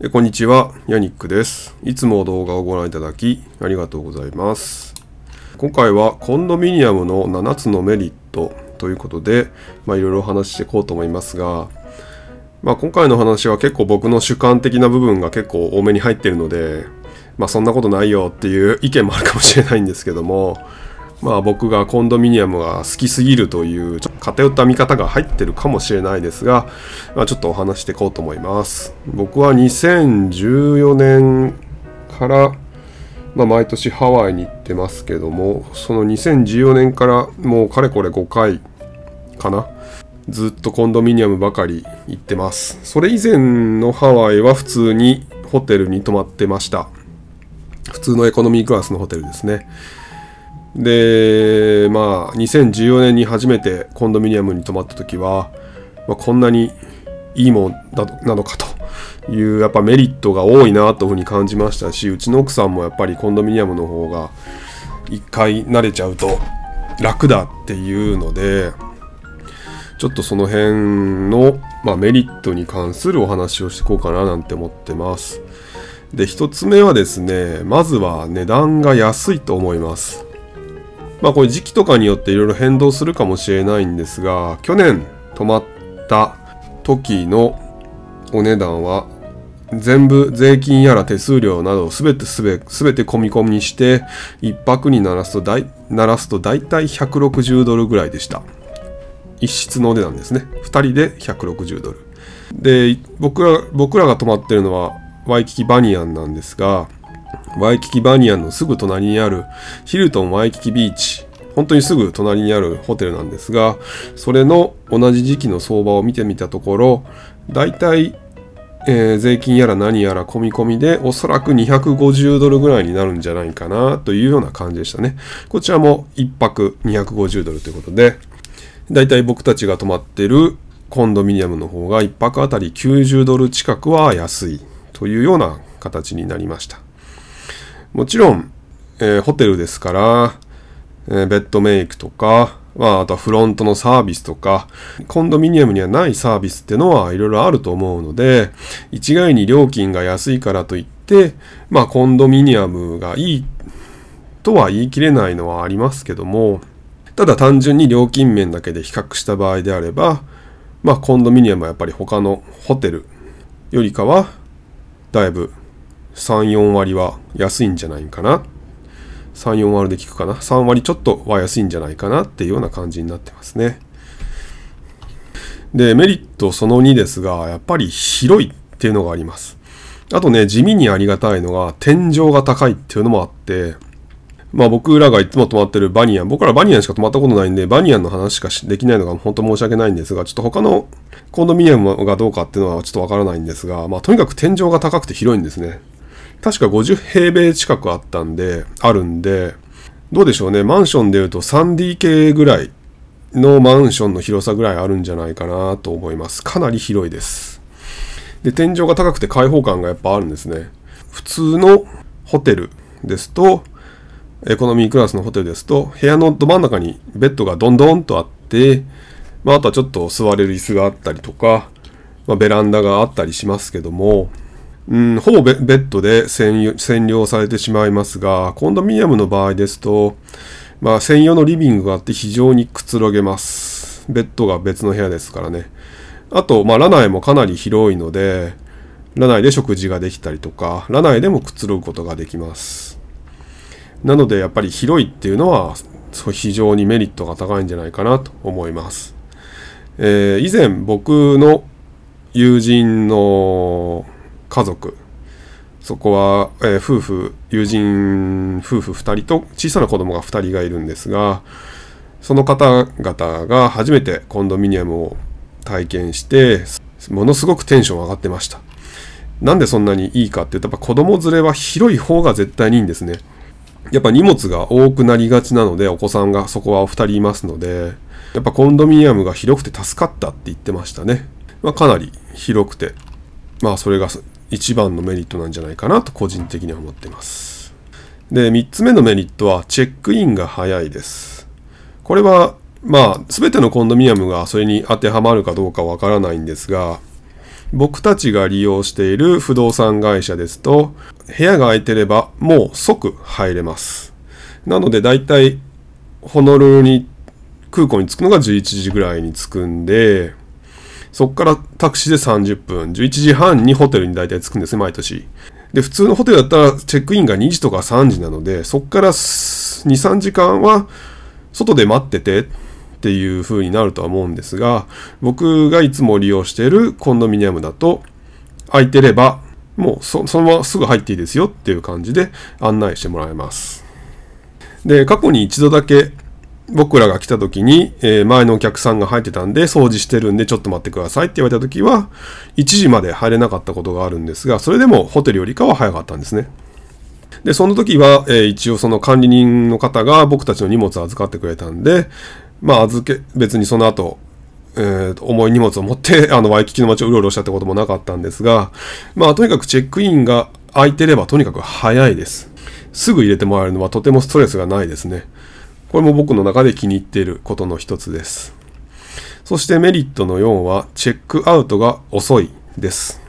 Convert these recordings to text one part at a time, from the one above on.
えこんにちは、ヤニックです。いつも動画をご覧いただきありがとうございます。今回はコンドミニアムの7つのメリットということで、まあ、いろいろお話ししていこうと思いますが、まあ、今回の話は結構僕の主観的な部分が結構多めに入ってるので、まあ、そんなことないよっていう意見もあるかもしれないんですけども、まあ、僕がコンドミニアムが好きすぎるという偏った見方が入ってるかもしれないですが、まあ、ちょっとお話していこうと思います僕は2014年から、まあ、毎年ハワイに行ってますけどもその2014年からもうかれこれ5回かなずっとコンドミニアムばかり行ってますそれ以前のハワイは普通にホテルに泊まってました普通のエコノミークラスのホテルですねでまあ2014年に初めてコンドミニアムに泊まった時は、まあ、こんなにいいもんなのかというやっぱメリットが多いなというふうに感じましたしうちの奥さんもやっぱりコンドミニアムの方が一回慣れちゃうと楽だっていうのでちょっとその辺の、まあ、メリットに関するお話をしていこうかななんて思ってます。で、一つ目はですね、まずは値段が安いと思います。まあこれ時期とかによっていろいろ変動するかもしれないんですが、去年泊まった時のお値段は全部税金やら手数料などすべてすべ、すべて込み込みにして、一泊にならすとだい、鳴らすと大体160ドルぐらいでした。一室のお値段ですね。二人で160ドル。で、僕ら、僕らが泊まってるのはワイキキバニアンなんですが、ワイキキバニアンのすぐ隣にあるヒルトンワイキキビーチ、本当にすぐ隣にあるホテルなんですが、それの同じ時期の相場を見てみたところ、だいたいえー、税金やら何やら込み込みでおそらく250ドルぐらいになるんじゃないかなというような感じでしたね。こちらも1泊250ドルということで、だいたい僕たちが泊まってるコンドミニアムの方が1泊あたり90ドル近くは安いというような形になりました。もちろん、えー、ホテルですから、えー、ベッドメイクとか、まあ、あとはフロントのサービスとか、コンドミニアムにはないサービスってのはいろいろあると思うので、一概に料金が安いからといって、まあ、コンドミニアムがいいとは言い切れないのはありますけども、ただ単純に料金面だけで比較した場合であれば、まあ、コンドミニアムはやっぱり他のホテルよりかは、だいぶ3、4割は安いんじゃないかな。3、4割で効くかな。3割ちょっとは安いんじゃないかなっていうような感じになってますね。で、メリットその2ですが、やっぱり広いっていうのがあります。あとね、地味にありがたいのが、天井が高いっていうのもあって、まあ僕らがいつも泊まってるバニアン、僕らバニアンしか泊まったことないんで、バニアンの話しかできないのが本当申し訳ないんですが、ちょっと他のコンドミニアムがどうかっていうのはちょっとわからないんですが、まあとにかく天井が高くて広いんですね。確か50平米近くあったんで、あるんで、どうでしょうね、マンションでいうと 3DK ぐらいのマンションの広さぐらいあるんじゃないかなと思います。かなり広いです。で、天井が高くて開放感がやっぱあるんですね。普通のホテルですと、エコノミークラスのホテルですと、部屋のど真ん中にベッドがどんどんとあって、まあ、あとはちょっと座れる椅子があったりとか、まあ、ベランダがあったりしますけども、うん、ほぼベッドで占領されてしまいますが、コンドミニアムの場合ですと、まあ、専用のリビングがあって非常にくつろげます。ベッドが別の部屋ですからね。あと、まあ、ラナイもかなり広いので、ラナイで食事ができたりとか、ラナイでもくつろぐことができます。なので、やっぱり広いっていうのは、非常にメリットが高いんじゃないかなと思います。えー、以前僕の友人の家族そこは、えー、夫婦友人夫婦2人と小さな子供が2人がいるんですがその方々が初めてコンドミニアムを体験してものすごくテンション上がってましたなんでそんなにいいかっていうとやっぱ子供連れは広い方が絶対にいいんですねやっぱ荷物が多くなりがちなのでお子さんがそこはお二人いますのでやっぱコンドミニアムが広くて助かったって言ってましたね、まあ、かなり広くてまあそれが一番のメリットなんじゃないかなと個人的には思ってます。で、3つ目のメリットはチェックインが早いです。これは、まあ、全てのコンドミニアムがそれに当てはまるかどうかわからないんですが、僕たちが利用している不動産会社ですと、部屋が空いてればもう即入れます。なので大体、ホノルルに空港に着くのが11時ぐらいに着くんで、そこからタクシーで30分、11時半にホテルに大体着くんですね、毎年。で、普通のホテルだったらチェックインが2時とか3時なので、そこから2、3時間は外で待っててっていう風になるとは思うんですが、僕がいつも利用しているコンドミニアムだと、空いてれば、もうそのまますぐ入っていいですよっていう感じで案内してもらえます。で、過去に一度だけ僕らが来た時に、えー、前のお客さんが入ってたんで、掃除してるんで、ちょっと待ってくださいって言われた時は、1時まで入れなかったことがあるんですが、それでもホテルよりかは早かったんですね。で、その時は、えー、一応その管理人の方が僕たちの荷物を預かってくれたんで、まあ、預け、別にその後、えー、重い荷物を持って、あの、ワイキキの街をうろうろしたってこともなかったんですが、まあ、とにかくチェックインが空いてればとにかく早いです。すぐ入れてもらえるのはとてもストレスがないですね。これも僕の中で気に入っていることの一つです。そしてメリットの4は、チェックアウトが遅いです。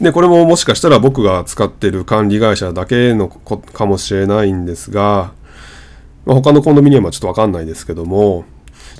で、これももしかしたら僕が使ってる管理会社だけのかもしれないんですが、まあ、他のコンドミニアムはちょっとわかんないですけども、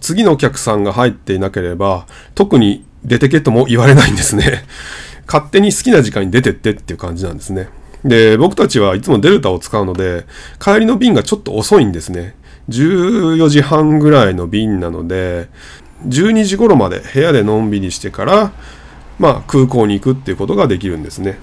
次のお客さんが入っていなければ、特に出てけとも言われないんですね。勝手に好きな時間に出てってっていう感じなんですね。で、僕たちはいつもデルタを使うので、帰りの便がちょっと遅いんですね。14時半ぐらいの便なので、12時頃まで部屋でのんびりしてから、まあ、空港に行くっていうことができるんですね。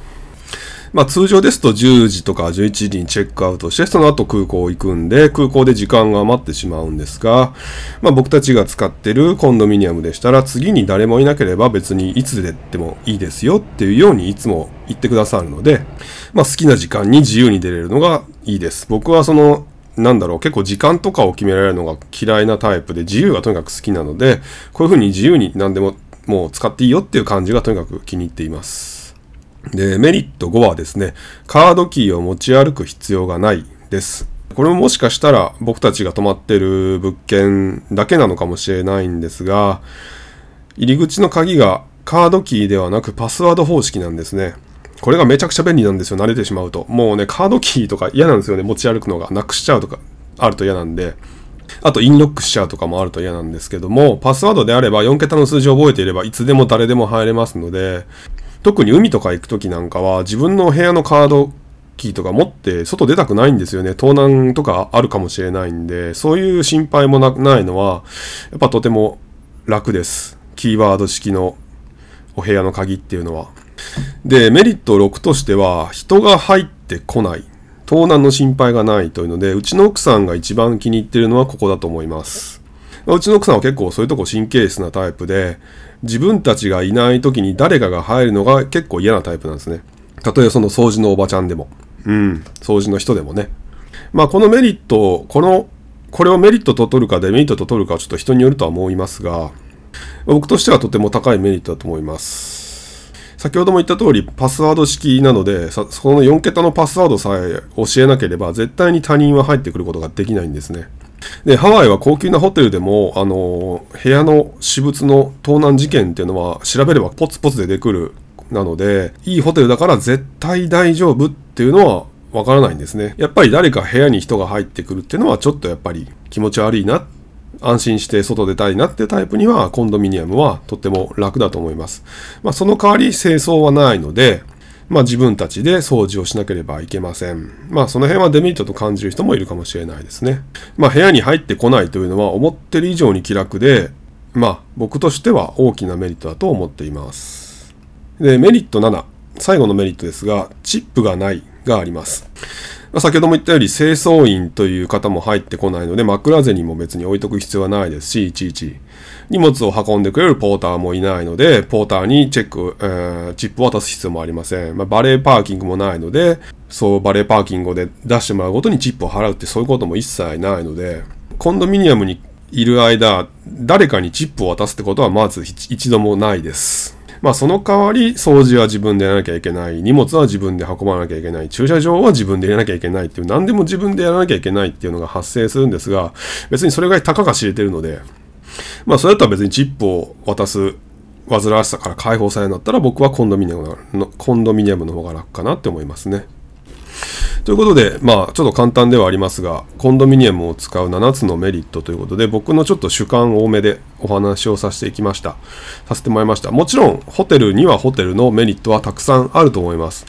まあ、通常ですと10時とか11時にチェックアウトして、その後空港行くんで、空港で時間が余ってしまうんですが、まあ、僕たちが使ってるコンドミニアムでしたら、次に誰もいなければ別にいつでってもいいですよっていうようにいつも言ってくださるので、まあ、好きな時間に自由に出れるのがいいです。僕はそのなんだろう、結構時間とかを決められるのが嫌いなタイプで、自由がとにかく好きなので、こういう風に自由に何でももう使っていいよっていう感じがとにかく気に入っています。で、メリット5はですね、カードキーを持ち歩く必要がないです。これももしかしたら僕たちが泊まってる物件だけなのかもしれないんですが、入り口の鍵がカードキーではなくパスワード方式なんですね。これがめちゃくちゃ便利なんですよ。慣れてしまうと。もうね、カードキーとか嫌なんですよね。持ち歩くのが。なくしちゃうとか、あると嫌なんで。あと、インロックしちゃうとかもあると嫌なんですけども、パスワードであれば4桁の数字を覚えていれば、いつでも誰でも入れますので、特に海とか行くときなんかは、自分の部屋のカードキーとか持って外出たくないんですよね。盗難とかあるかもしれないんで、そういう心配もないのは、やっぱとても楽です。キーワード式のお部屋の鍵っていうのは。で、メリット6としては、人が入ってこない。盗難の心配がないというので、うちの奥さんが一番気に入ってるのはここだと思います。うちの奥さんは結構そういうとこ神経質なタイプで、自分たちがいない時に誰かが入るのが結構嫌なタイプなんですね。例ええその掃除のおばちゃんでも、うん、掃除の人でもね。まあこのメリット、この、これをメリットと取るかデメリットと取るかはちょっと人によるとは思いますが、僕としてはとても高いメリットだと思います。先ほども言った通りパスワード式なのでその4桁のパスワードさえ教えなければ絶対に他人は入ってくることができないんですね。でハワイは高級なホテルでもあの部屋の私物の盗難事件っていうのは調べればポツポツで出てくるなのでいいホテルだから絶対大丈夫っていうのはわからないんですねやっぱり誰か部屋に人が入ってくるっていうのはちょっとやっぱり気持ち悪いなって安心して外出たいなってタイプにはコンドミニアムはとっても楽だと思います。まあ、その代わり清掃はないので、まあ、自分たちで掃除をしなければいけません。まあその辺はデメリットと感じる人もいるかもしれないですね。まあ部屋に入ってこないというのは思ってる以上に気楽で、まあ僕としては大きなメリットだと思っています。で、メリット7。最後のメリットですが、チップがないがあります。先ほども言ったように清掃員という方も入ってこないので枕銭も別に置いとく必要はないですしいちいち荷物を運んでくれるポーターもいないのでポーターにチェック、えー、チップを渡す必要もありません、まあ、バレーパーキングもないのでそうバレーパーキングで出してもらうごとにチップを払うってそういうことも一切ないのでコンドミニアムにいる間誰かにチップを渡すってことはまず一度もないですまあその代わり掃除は自分でやらなきゃいけない、荷物は自分で運ばなきゃいけない、駐車場は自分で入れなきゃいけないっていう、何でも自分でやらなきゃいけないっていうのが発生するんですが、別にそれがたかが知れてるので、まあそれだったら別にチップを渡す煩わしさから解放されるんだったら僕はコンドミニアムのコンドミニアムの方が楽かなって思いますね。ということで、まあ、ちょっと簡単ではありますが、コンドミニアムを使う7つのメリットということで、僕のちょっと主観多めでお話をさせていきました。させてもらいました。もちろん、ホテルにはホテルのメリットはたくさんあると思います。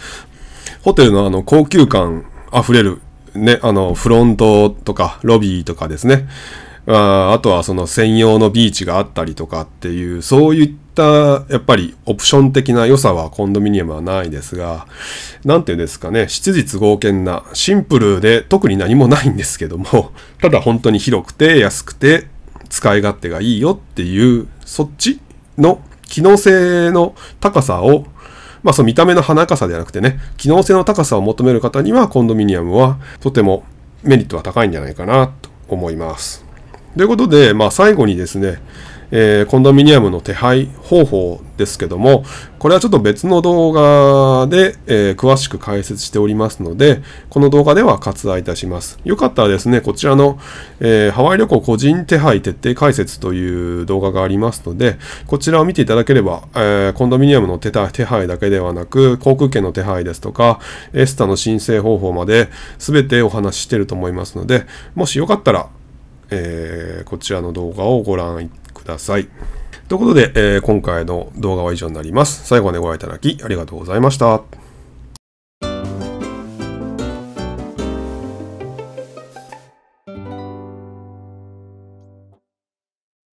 ホテルのあの、高級感あふれる、ね、あの、フロントとか、ロビーとかですね。ああとはその専用のビーチがあったりとかっていう、そういっったやっぱりオプション的な良さはコンドミニアムはないですが、なんていうんですかね、質実剛健な、シンプルで特に何もないんですけども、ただ本当に広くて安くて使い勝手がいいよっていう、そっちの機能性の高さを、まあその見た目の華やかさではなくてね、機能性の高さを求める方にはコンドミニアムはとてもメリットは高いんじゃないかなと思います。ということで、まあ最後にですね、えー、コンドミニアムの手配方法ですけども、これはちょっと別の動画で、えー、詳しく解説しておりますので、この動画では割愛いたします。よかったらですね、こちらの、えー、ハワイ旅行個人手配徹底解説という動画がありますので、こちらを見ていただければ、えー、コンドミニアムの手配だけではなく、航空券の手配ですとか、エスタの申請方法まで全てお話ししていると思いますので、もしよかったら、えー、こちらの動画をご覧いただください。ということで、えー、今回の動画は以上になります。最後までご覧いただきありがとうございました。